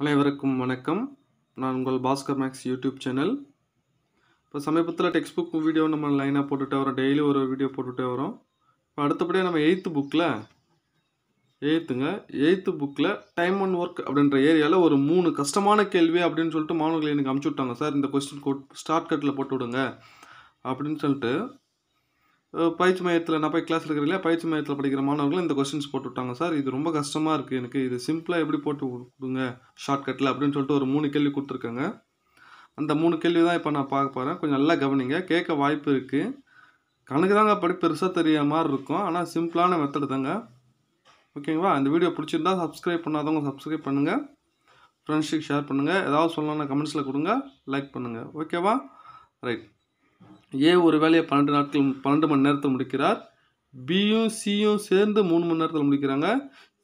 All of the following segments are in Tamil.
அனைவருக்கும் வணக்கம் நான் உங்கள் பாஸ்கர் மேக்ஸ் யூடியூப் சேனல் இப்போ சமீபத்தில் டெக்ஸ்ட் புக் வீடியோ நம்ம லைனாக போட்டுகிட்டே வரோம் டெய்லி ஒரு வீடியோ போட்டுகிட்டே வரோம் இப்போ அடுத்தபடியாக நம்ம எயித்து புக்கில் எயித்துங்க எயித்து புக்கில் டைம் அண்ட் ஒர்க் அப்படின்ற ஏரியாவில் ஒரு மூணு கஷ்டமான கேள்வி அப்படின்னு சொல்லிட்டு மாணவர்கள் எனக்கு அமுச்சு விட்டாங்க சார் இந்த கொஸ்டின் கோட் ஸ்டார்ட் கட்டில் போட்டு விடுங்க அப்படின்னு சொல்லிட்டு பயிற்சி மையத்தில் நான் போய் கிளாஸ் இல்லையா பயிற்சி மையத்தில் படிக்கிற மாணவர்கள் இந்த கொஸ்டின்ஸ் போட்டு விட்டாங்க சார் இது ரொம்ப கஷ்டமாக இருக்குது எனக்கு இது சிம்பிளாக எப்படி போட்டு கொடுங்க ஷார்ட்கட்டில் அப்படின்னு சொல்லிட்டு ஒரு மூணு கேள்வி கொடுத்துருக்காங்க அந்த மூணு கேள்வி தான் இப்போ நான் பார்க்க போகிறேன் கொஞ்சம் நல்லா கவனிங்க கேட்க வாய்ப்பு இருக்குது கணக்கு தாங்க படி பெருசாக தெரியாத மாதிரி இருக்கும் ஆனால் சிம்பிளான மெத்தடு தாங்க ஓகேங்களா அந்த வீடியோ பிடிச்சிருந்தா சப்ஸ்கிரைப் பண்ணாதவங்க சப்ஸ்கிரைப் பண்ணுங்கள் ஃப்ரெண்ட்ஸுக்கு ஷேர் பண்ணுங்கள் ஏதாவது சொல்லணும்னா கமெண்ட்ஸில் கொடுங்க லைக் பண்ணுங்கள் ஓகேவா ரைட் ஏ ஒரு வேலையை பன்னெண்டு நாட்கள் பன்னெண்டு மணி நேரத்தில் முடிக்கிறார் பியும் சியும் சேர்ந்து மூணு மணி நேரத்தில் முடிக்கிறாங்க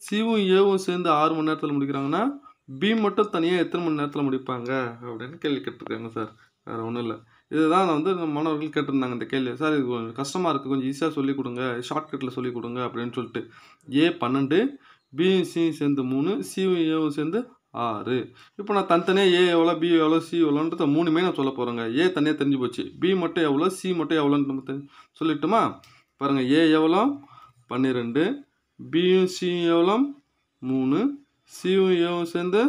சியும் ஏவும் சேர்ந்து ஆறு மணி நேரத்தில் முடிக்கிறாங்கன்னா பி மட்டும் தனியாக எத்தனை மணி நேரத்தில் முடிப்பாங்க அப்படின்னு கேள்வி கேட்டிருக்காங்க சார் வேறு ஒன்றும் இல்லை இதுதான் வந்து மாணவர்கள் கேட்டிருந்தாங்க இந்த கேள்வி சார் இது கொஞ்சம் கஷ்டமாக இருக்குது கொஞ்சம் ஈஸியாக சொல்லிக் கொடுங்க ஷார்ட்கட்டில் சொல்லிக் கொடுங்க அப்படின்னு சொல்லிட்டு ஏ பன்னெண்டு பியும் சியும் சேர்ந்து மூணு சிவும் ஏவும் சேர்ந்து ஆறு இப்போ நான் தனித்தனியாக ஏ எவ்வளோ பி எவ்வளோ சி எவ்வளோன்றத மூணுமே நான் சொல்ல போகிறேங்க ஏ தனியாக தெரிஞ்சு போச்சு பி மட்டும் எவ்வளோ சி மட்டும் எவ்வளோன்ற நம்ம சொல்லிட்டுமா பாருங்கள் ஏ எவ்வளோ பன்னிரெண்டு பியும் சியும் எவ்வளோ மூணு சியும் ஏவும் சேர்ந்து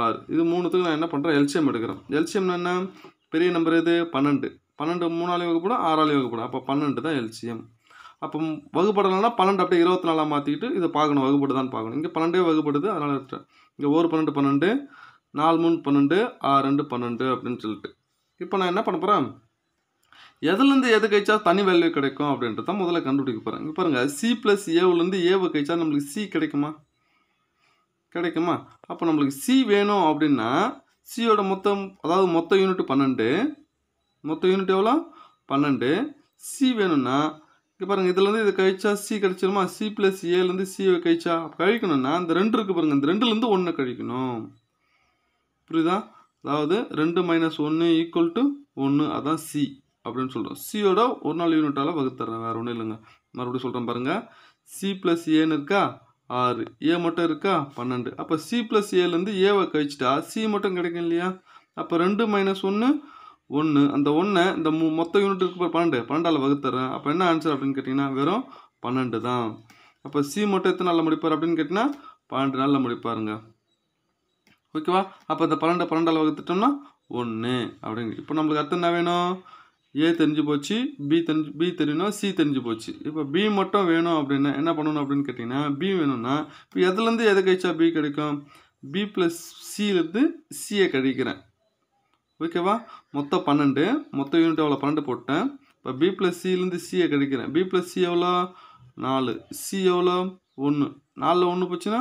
ஆறு இது மூணுத்துக்கு நான் என்ன பண்ணுறேன் எல்சிஎம் எடுக்கிறேன் எல்சிஎம்னா என்ன பெரிய நம்பர் இது பன்னெண்டு பன்னெண்டு மூணாலையும் வகுப்படும் ஆறாலையும் வகுப்படும் அப்போ பன்னெண்டு தான் எல்சிஎம் அப்போ வகுப்படலாம் பன்னெண்டு அப்படியே இருபத்தி நாலாக மாற்றிக்கிட்டு இதை பார்க்கணும் வகுப்படு தான் பார்க்கணும் இங்கே பன்னெண்டே வகுப்படுது அதனால் எடுத்துட்டேன் இங்கே ஒரு பன்னெண்டு பன்னெண்டு நாலு மூணு பன்னெண்டு ஆறு ரெண்டு பன்னெண்டு அப்படின்னு சொல்லிட்டு இப்போ நான் என்ன பண்ண போகிறேன் எதுலேருந்து எது கழிச்சா தனி வேல்யூ கிடைக்கும் அப்படின்றத முதல்ல கண்டுபிடிக்க போகிறேன் இங்கே பாருங்கள் சி ப்ளஸ் ஏவுலேருந்து ஏவை கழிச்சா நம்மளுக்கு சி கிடைக்குமா கிடைக்குமா அப்போ நம்மளுக்கு சி வேணும் அப்படின்னா சியோட மொத்தம் அதாவது மொத்த யூனிட் பன்னெண்டு மொத்த யூனிட் எவ்வளோ பன்னெண்டு சி வேணும்னா இங்கே பாருங்கள் இதுலேருந்து இது கழிச்சா சி கழிச்சிருமா சி ப்ளஸ் ஏலேருந்து சியை கழிச்சா கழிக்கணும்னா அந்த ரெண்டு இருக்குது பாருங்கள் இந்த ரெண்டுலேருந்து ஒன்று கழிக்கணும் புரியுதா அதாவது ரெண்டு மைனஸ் ஒன்று ஈக்குவல் டு ஒன்று அதான் சி அப்படின்னு சொல்கிறோம் சியோட ஒரு நாள் யூனிட்டால் வகுத்துறேன் வேறு ஒன்றும் இல்லைங்க மறுபடியும் சொல்கிறேன் பாருங்கள் சி ப்ளஸ் ஏன்னு இருக்கா ஆறு ஏ மட்டும் இருக்கா பன்னெண்டு அப்போ சி ப்ளஸ் ஏலேருந்து ஏவை கழிச்சிட்டா சி மட்டும் கிடைக்கும் இல்லையா அப்போ ரெண்டு மைனஸ் ஒன்று ஒன்று அந்த ஒன்றை இந்த மு மொத்த யூனிட்டுக்கு பன்னெண்டு பன்னெண்டால் வகுத்துறேன் அப்போ என்ன ஆன்சர் அப்படின்னு கேட்டிங்கன்னா வெறும் பன்னெண்டு தான் அப்போ சி மட்டும் எத்தனை நாளில் முடிப்பார் அப்படின்னு கேட்டிங்கன்னா பன்னெண்டு நாளில் முடிப்பாருங்க ஓகேவா அப்போ இந்த பன்னெண்டு பன்னெண்டால் வகுத்துட்டோம்னா ஒன்று அப்படின்னு இப்போ நம்மளுக்கு அர்த்தம் என்ன வேணும் ஏ தெரிஞ்சு போச்சு பி தெரிஞ்சு பி தெரியணும் சி தெரிஞ்சு போச்சு இப்போ பி மட்டும் வேணும் அப்படின்னா என்ன பண்ணணும் அப்படின்னு கேட்டிங்கன்னா பி வேணும்னா இப்போ எதுலேருந்து எதை கழிச்சா பி கிடைக்கும் பி ப்ளஸ் சியிலேருந்து சியை கழிக்கிறேன் ஓகேவா மொத்தம் பன்னெண்டு மொத்தம் யூனிட் அவ்வளோ பன்னெண்டு போட்டேன் இப்போ பி ப்ளஸ் சிலேருந்து சியை கிடைக்கிறேன் பி ப்ளஸ் சி எவ்வளோ நாலு சி எவ்வளோ ஒன்று நாலில் ஒன்று போச்சுன்னா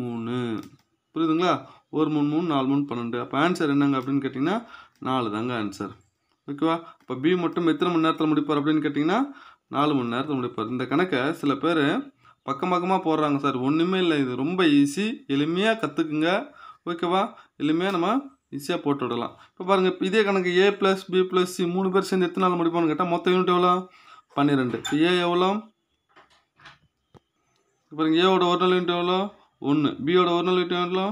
மூணு புரியுதுங்களா ஒரு மூணு மூணு நாலு மூணு பன்னெண்டு அப்போ ஆன்சர் என்னங்க அப்படின்னு கேட்டிங்கன்னா நாலு தாங்க ஆன்சர் ஓகேவா இப்போ பி மட்டும் எத்தனை மணி நேரத்தில் முடிப்பார் அப்படின்னு கேட்டிங்கன்னா நாலு மணி நேரத்தில் முடிப்பார் இந்த கணக்கை சில பேர் பக்கம் பக்கமாக போடுறாங்க சார் ஒன்றுமே இல்லை இது ரொம்ப ஈஸி எளிமையாக கற்றுக்குங்க ஓகேவா எளிமையாக நம்ம ஈஸியாக போட்டு விடலாம் இப்போ பாருங்கள் இதே கணக்கு A plus B plus C மூணு பேர் சேர்ந்து எத்தனை நாள் முடிப்பான்னு கேட்டால் மொத்த யூனிட் எவ்வளோ பன்னிரெண்டு ஏ எவ்வளோ பாருங்கள் ஏவோட ஒரு நாள் யூனிட் எவ்வளோ ஒன்று பியோட ஒரு நாள் யூனிட் எவ்வளோ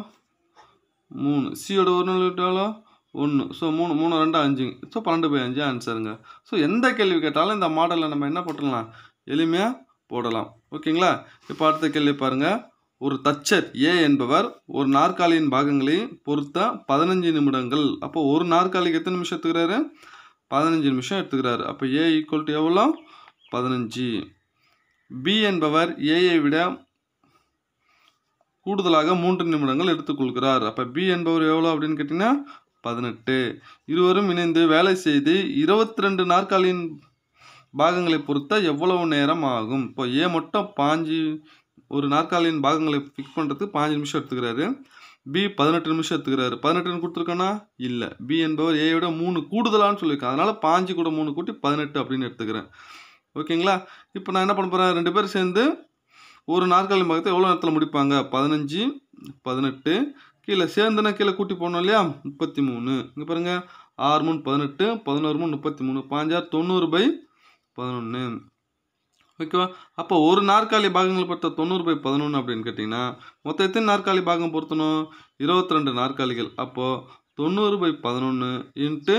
மூணு சியோட ஒரு நாள் யூனிட் எவ்வளோ ஒன்று ஸோ மூணு மூணு ரெண்டு அஞ்சுங்க ஸோ பன்னெண்டு பை அஞ்சு ஆன்சருங்க ஸோ எந்த கேள்வி கேட்டாலும் இந்த மாடலில் நம்ம என்ன போட்டுடலாம் எளிமையாக போடலாம் ஓகேங்களா இப்போ அடுத்த கேள்வி பாருங்கள் ஒரு தச்சர் ஏ என்பவர் ஒரு நாற்காலியின் பாகங்களை பொறுத்த பதினஞ்சு நிமிடங்கள் அப்போ ஒரு நாற்காலிக்கு எத்தனை நிமிஷம் எடுத்துக்கிறாரு பதினஞ்சு நிமிஷம் எடுத்துக்கிறாரு அப்போ ஏ ஈக்குவல் டு எவ்வளோ பதினஞ்சு பி என்பவர் ஏயை விட கூடுதலாக மூன்று நிமிடங்கள் எடுத்துக்கொள்கிறார் அப்போ பி என்பவர் எவ்வளோ அப்படின்னு கேட்டிங்கன்னா பதினெட்டு இருவரும் இணைந்து வேலை செய்து இருபத்தி ரெண்டு நாற்காலியின் பாகங்களை பொறுத்த எவ்வளவு நேரம் ஆகும் இப்போ ஏ மட்டும் பாஞ்சு ஒரு நாற்காலியின் பாகங்களை பிக் பண்ணுறதுக்கு பாஞ்சு நிமிஷம் எடுத்துக்கிறாரு பி பதினெட்டு நிமிஷம் எடுத்துக்கிறாரு பதினெட்டுன்னு கொடுத்துருக்கானா இல்லை பி என்பவர் ஏ விட மூணு கூடுதலான்னு சொல்லியிருக்கேன் அதனால் பாஞ்சு கூட மூணு கூட்டி பதினெட்டு அப்படின்னு எடுத்துக்கிறேன் ஓகேங்களா இப்போ நான் என்ன பண்ண போகிறேன் ரெண்டு பேரும் சேர்ந்து ஒரு நாற்காலியின் பாகத்தை எவ்வளோ நேரத்தில் முடிப்பாங்க பதினஞ்சு பதினெட்டு கீழே சேர்ந்துனா கீழே கூட்டி போனோம் இல்லையா முப்பத்தி மூணு இங்கே பாருங்கள் ஆறு மூணு பதினெட்டு பதினோரு மூணு முப்பத்தி மூணு பாஞ்சாறு தொண்ணூறு பை பதினொன்று ஓகேவா அப்போ ஒரு நாற்காலி பாகங்கள் பொறுத்த தொண்ணூறு பை பதினொன்று அப்படின்னு கேட்டிங்கன்னா மொத்தம் எத்தனை நாற்காலி பாகம் பொருத்தணும் இருபத்தி ரெண்டு நாற்காலிகள் அப்போது தொண்ணூறு பை பதினொன்று இன்ட்டு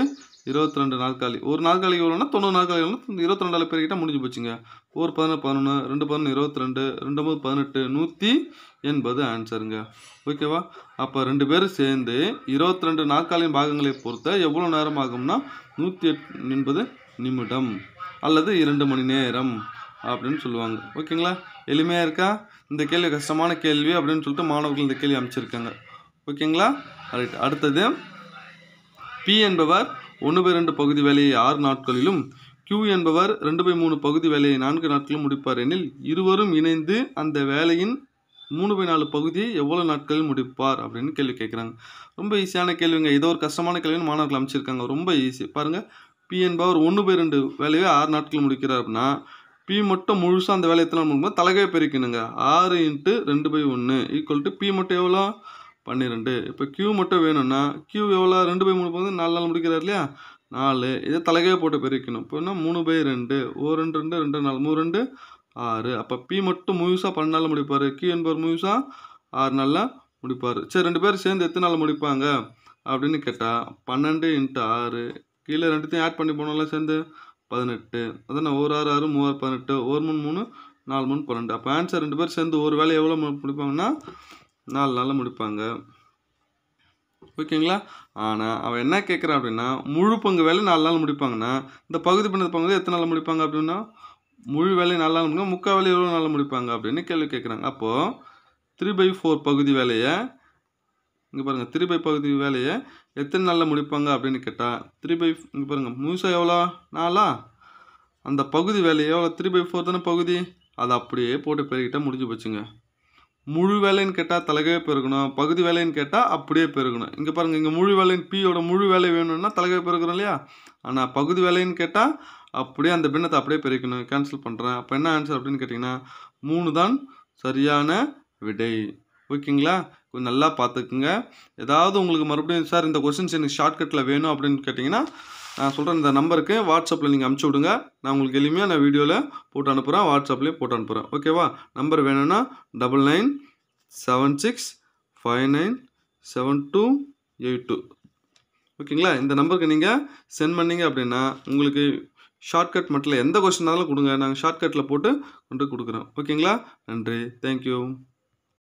இருபத்தி ரெண்டு நாற்காலி ஒரு நாற்காலி எவ்வளோனா தொண்ணூறு நாற்காலி எவ்வளோ இருபத்தி ரெண்டால பேர்கிட்ட முடிஞ்சு போச்சுங்க ஒரு பதினொன்று பதினொன்று ரெண்டு பதினொன்று இருபத்தி ரெண்டு ரெண்டு மூணு பதினெட்டு நூற்றி எண்பது ஆன்சருங்க ஓகேவா அப்போ ரெண்டு பேரும் சேர்ந்து இருபத்தி ரெண்டு நாற்காலியின் பாகங்களை பொறுத்த எவ்வளோ நேரம் ஆகும்னா நூற்றி எட் என்பது நிமிடம் அல்லது இரண்டு மணி நேரம் அப்படின்னு சொல்லுவாங்க ஓகேங்களா எளிமையாக இருக்கா இந்த கேள்வி கஷ்டமான கேள்வி அப்படின்னு சொல்லிட்டு மாணவர்கள் இந்த கேள்வி அமைச்சிருக்காங்க ஓகேங்களா ரைட் அடுத்தது பி என்பவர் ஒன்று பை ரெண்டு பகுதி வேலையை ஆறு நாட்களிலும் கியூ என்பவர் ரெண்டு பை மூணு பகுதி வேலையை நான்கு நாட்களிலும் முடிப்பார் எனில் இருவரும் இணைந்து அந்த வேலையின் மூணு பை நாலு பகுதியை எவ்வளோ நாட்களில் முடிப்பார் அப்படின்னு கேள்வி கேட்குறாங்க ரொம்ப ஈஸியான கேள்விங்க ஏதோ ஒரு கஷ்டமான கேள்வின்னு மாணவர்கள் அமைச்சிருக்காங்க ரொம்ப ஈஸி பாருங்கள் பி என்பவர் ஒன்று பை ரெண்டு வேலையை ஆறு நாட்களில் முடிக்கிறார் அப்படின்னா பி மட்டும் முழுசாக அந்த வேலையை எத்தனை முடியும்போது தலைகை பெருக்கணுங்க ஆறு இன்ட்டு ரெண்டு பை ஒன்று ஈக்குவல் டு பி மட்டும் எவ்வளோ பன்னிரெண்டு இப்போ கியூ மட்டும் வேணும்னா கியூ எவ்வளோ ரெண்டு பை மூணு போது நாலு நாள் முடிக்கிறார் இல்லையா நாலு இதை தலகையை போட்டு பெருக்கணும் இப்போ மூணு பை ரெண்டு ஓ ரெண்டு ரெண்டு ரெண்டு நாலு மூணு ரெண்டு ஆறு அப்போ பி மட்டும் முழுசாக பன்னெண்டு முடிப்பார் கியூ என்பவர் முழுசாக ஆறு நாளில் முடிப்பார் சரி ரெண்டு பேரும் சேர்ந்து எத்தனை நாள் முடிப்பாங்க அப்படின்னு கேட்டால் பன்னெண்டு இன்ட்டு ஆறு கீழே ரெண்டுத்தையும் ஆட் பண்ணி போனாலும் சேர்ந்து பதினெட்டு அதான் ஒரு ஆறு ஆறு மூவாறு பதினெட்டு ஒரு மூணு மூணு நாலு மூணு பன்னெண்டு அப்போ ஆன்சர் ரெண்டு பேரும் சேர்ந்து ஒரு வேலை எவ்வளோ முடிப்பாங்கன்னா நாலு நாளில் முடிப்பாங்க ஓகேங்களா ஆனால் அவன் என்ன கேட்குறான் அப்படின்னா முழு பங்கு வேலை நாலு நாள் முடிப்பாங்கன்னா இந்த பகுதி பண்ணது பங்கு எத்தனை நாள் முடிப்பாங்க அப்படின்னா முழு வேலை நாலு நாள் முடிப்பாங்க முக்கால் வேலை எவ்வளோ நாளில் முடிப்பாங்க அப்படின்னு கேள்வி கேட்குறாங்க அப்போது த்ரீ பை ஃபோர் பகுதி வேலையை இங்கே பாருங்கள் த்ரீ பை பகுதி வேலையை எத்தனை நாளில் முடிப்பாங்க அப்படின்னு கேட்டால் த்ரீ பை இங்கே பாருங்கள் முழுசாக எவ்வளோ நாளா அந்த பகுதி வேலையை எவ்வளோ த்ரீ பை ஃபோர் தானே பகுதி அதை அப்படியே போட்டு பெருகிட்டால் முடிஞ்சு போச்சுங்க முழு வேலைன்னு கேட்டால் தலைகவே பெருகணும் பகுதி வேலைன்னு கேட்டால் அப்படியே பெருகணும் இங்கே பாருங்கள் இங்கே முழு வேலைன்னு பியோட முழு வேலை வேணும்னா தலைகவே பெருகணும் இல்லையா ஆனால் பகுதி வேலைன்னு கேட்டால் அப்படியே அந்த பின்னத்தை அப்படியே பெருக்கணும் கேன்சல் பண்ணுறேன் அப்போ என்ன ஆன்சர் அப்படின்னு கேட்டிங்கன்னா மூணு தான் சரியான விடை ஓகேங்களா கொஞ்சம் நல்லா பார்த்துக்குங்க ஏதாவது உங்களுக்கு மறுபடியும் சார் இந்த கொஷின்ஸ் எனக்கு ஷார்ட்கட்டில் வேணும் அப்படின்னு கேட்டிங்கன்னா நான் சொல்கிறேன் இந்த நம்பருக்கு வாட்ஸ்அப்பில் நீங்கள் அனுப்பிச்சி விடுங்க நான் உங்களுக்கு எளிமையாக நான் வீடியோவில் போட்டு அனுப்புகிறேன் வாட்ஸ்அப்லேயே போட்டு அனுப்புகிறேன் ஓகேவா நம்பர் வேணும்னா double nine seven six five nine seven two eight two ஓகேங்களா இந்த நம்பருக்கு நீங்கள் சென்ட் பண்ணிங்க அப்படின்னா உங்களுக்கு ஷார்ட்கட் மட்டும் எந்த இருந்தாலும் கொடுங்க நாங்கள் ஷார்ட்கட்டில் போட்டு கொண்டு கொடுக்குறோம் ஓகேங்களா நன்றி தேங்க்யூ